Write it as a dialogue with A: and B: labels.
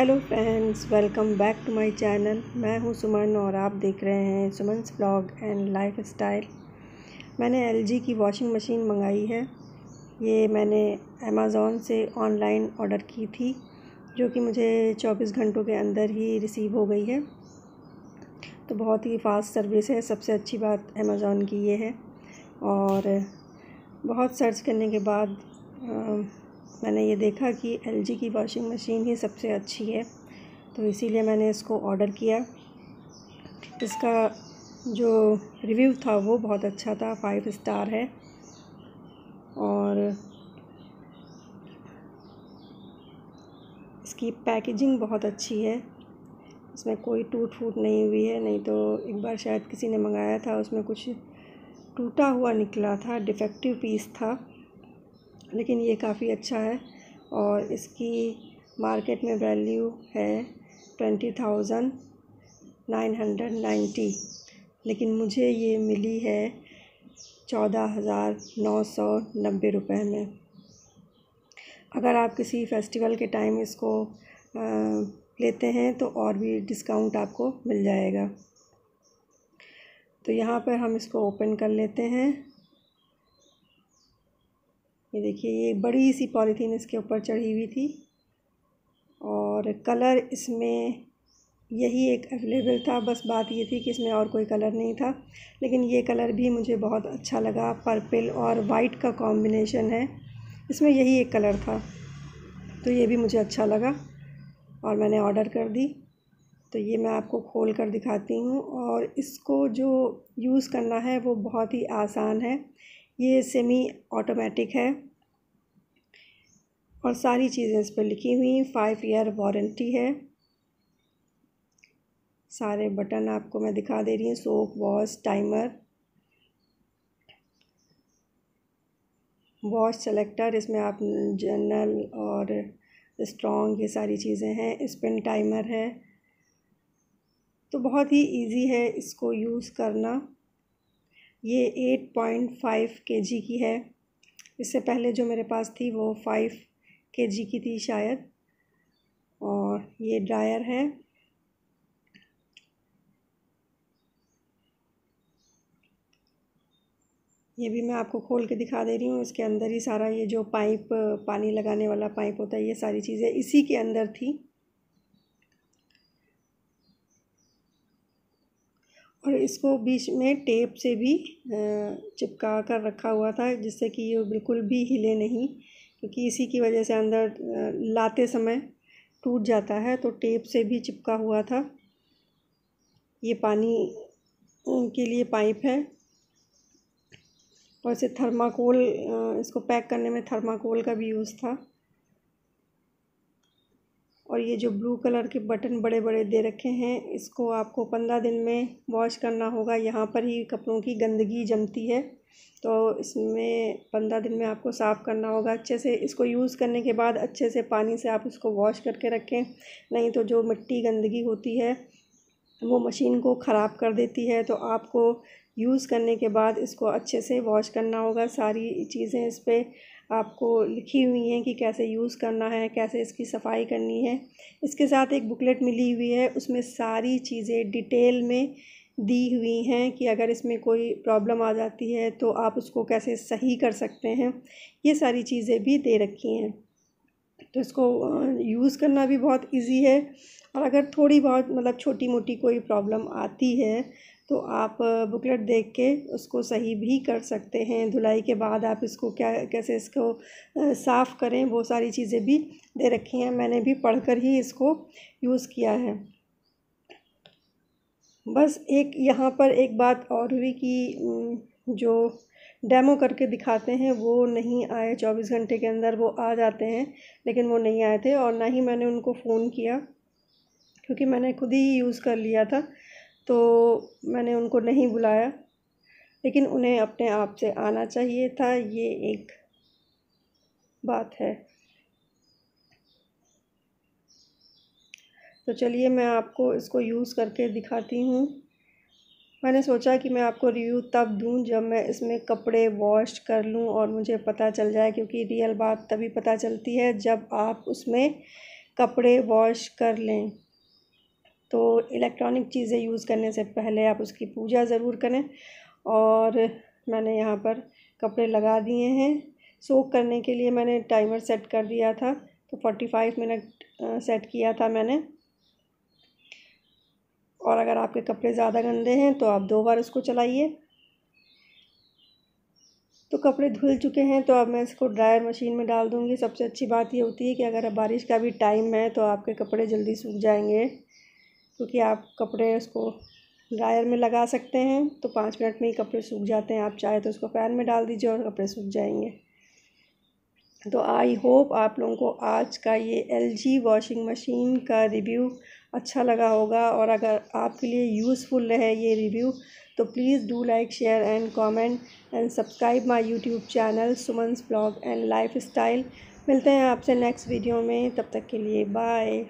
A: hello friends welcome back to my channel मैं हूं सुमन और आप देख रहे हैं Suman blog and lifestyle मैंने एलजी की वॉशिंग मशीन मंगाई है ये मैंने अमेज़ोन से ऑनलाइन ऑर्डर की थी जो कि मुझे 24 घंटों के अंदर ही रिसीव हो गई है तो बहुत ही फास्ट सर्विस है सबसे अच्छी बात अमेज़ोन की ये है और बहुत सर्च करने के बाद मैंने ये देखा कि एल की वॉशिंग मशीन ही सबसे अच्छी है तो इसीलिए मैंने इसको ऑर्डर किया इसका जो रिव्यू था वो बहुत अच्छा था फाइव स्टार है और इसकी पैकेजिंग बहुत अच्छी है इसमें कोई टूट फूट नहीं हुई है नहीं तो एक बार शायद किसी ने मंगाया था उसमें कुछ टूटा हुआ निकला था डिफेक्टिव पीस था लेकिन ये काफ़ी अच्छा है और इसकी मार्केट में वैल्यू है twenty thousand nine hundred ninety लेकिन मुझे ये मिली है चौदह हज़ार नौ सौ नब्बे रुपये में अगर आप किसी फेस्टिवल के टाइम इसको आ, लेते हैं तो और भी डिस्काउंट आपको मिल जाएगा तो यहाँ पर हम इसको ओपन कर लेते हैं ये देखिए ये बड़ी सी पॉलीथीन इसके ऊपर चढ़ी हुई थी और कलर इसमें यही एक अवेलेबल था बस बात ये थी कि इसमें और कोई कलर नहीं था लेकिन ये कलर भी मुझे बहुत अच्छा लगा पर्पल और वाइट का कॉम्बिनेशन है इसमें यही एक कलर था तो ये भी मुझे अच्छा लगा और मैंने ऑर्डर कर दी तो ये मैं आपको खोल कर दिखाती हूँ और इसको जो यूज़ करना है वो बहुत ही आसान है ये सेमी ऑटोमेटिक है और सारी चीज़ें इस पर लिखी हुई फाइव ईयर वारंटी है सारे बटन आपको मैं दिखा दे रही हूँ soap wash timer wash selector इसमें आप जनरल और स्ट्रॉन्ग ये सारी चीज़ें हैं स्पिन टाइमर है तो बहुत ही इजी है इसको यूज़ करना ये एट पॉइंट फाइव के जी की है इससे पहले जो मेरे पास थी वो फाइव के जी की थी शायद और ये ड्रायर है ये भी मैं आपको खोल के दिखा दे रही हूँ इसके अंदर ही सारा ये जो पाइप पानी लगाने वाला पाइप होता है ये सारी चीज़ें इसी के अंदर थी और इसको बीच में टेप से भी चिपका कर रखा हुआ था जिससे कि ये बिल्कुल भी हिले नहीं क्योंकि इसी की वजह से अंदर लाते समय टूट जाता है तो टेप से भी चिपका हुआ था ये पानी के लिए पाइप है और इसे थर्माकोल इसको पैक करने में थर्माकोल का भी यूज़ था और ये जो ब्लू कलर के बटन बड़े-बड़े दे रखे हैं इसको आपको पंद्रह दिन में वॉश करना होगा यहाँ पर ही कपड़ों की गंदगी जमती है तो इसमें पंद्रह दिन में आपको साफ़ करना होगा अच्छे से इसको यूज़ करने के बाद अच्छे से पानी से आप इसको वॉश करके रखें नहीं तो जो मिट्टी गंदगी होती है वो मशीन को ख़राब कर देती है तो आपको यूज़ करने के बाद इसको अच्छे से वॉश करना होगा सारी चीज़ें इस पर आपको लिखी हुई हैं कि कैसे यूज़ करना है कैसे इसकी सफाई करनी है इसके साथ एक बुकलेट मिली हुई है उसमें सारी चीज़ें डिटेल में दी हुई हैं कि अगर इसमें कोई प्रॉब्लम आ जाती है तो आप उसको कैसे सही कर सकते हैं ये सारी चीज़ें भी दे रखी हैं तो इसको यूज़ करना भी बहुत इजी है और अगर थोड़ी बहुत मतलब छोटी मोटी कोई प्रॉब्लम आती है तो आप बुकलेट देख के उसको सही भी कर सकते हैं धुलाई के बाद आप इसको क्या कैसे इसको साफ़ करें वो सारी चीज़ें भी दे रखी हैं मैंने भी पढ़कर ही इसको यूज़ किया है बस एक यहाँ पर एक बात और हुई कि जो डेमो करके दिखाते हैं वो नहीं आए चौबीस घंटे के अंदर वो आ जाते हैं लेकिन वो नहीं आए थे और ना ही मैंने उनको फ़ोन किया क्योंकि मैंने खुद ही यूज़ कर लिया था तो मैंने उनको नहीं बुलाया लेकिन उन्हें अपने आप से आना चाहिए था ये एक बात है तो चलिए मैं आपको इसको यूज़ करके दिखाती हूँ मैंने सोचा कि मैं आपको रिव्यू तब दूँ जब मैं इसमें कपड़े वॉश कर लूँ और मुझे पता चल जाए क्योंकि रियल बात तभी पता चलती है जब आप उसमें कपड़े वॉश कर लें तो इलेक्ट्रॉनिक चीज़ें यूज़ करने से पहले आप उसकी पूजा ज़रूर करें और मैंने यहाँ पर कपड़े लगा दिए हैं सोक करने के लिए मैंने टाइमर सेट कर दिया था तो फोर्टी फाइव मिनट सेट किया था मैंने और अगर आपके कपड़े ज़्यादा गंदे हैं तो आप दो बार उसको चलाइए तो कपड़े धुल चुके हैं तो अब मैं इसको ड्रायर मशीन में डाल दूँगी सबसे अच्छी बात ये होती है कि अगर बारिश का भी टाइम है तो आपके कपड़े जल्दी सूख जाएंगे क्योंकि आप कपड़े उसको ड्रायर में लगा सकते हैं तो पाँच मिनट में ही कपड़े सूख जाते हैं आप चाहे तो उसको फ़ैन में डाल दीजिए और कपड़े सूख जाएंगे तो आई होप आप लोगों को आज का ये एल जी वॉशिंग मशीन का रिव्यू अच्छा लगा होगा और अगर आपके लिए यूज़फुल रहे ये रिव्यू तो please do like share and comment and subscribe my YouTube channel Suman's blog and lifestyle मिलते हैं आपसे नेक्स्ट वीडियो में तब तक के लिए बाय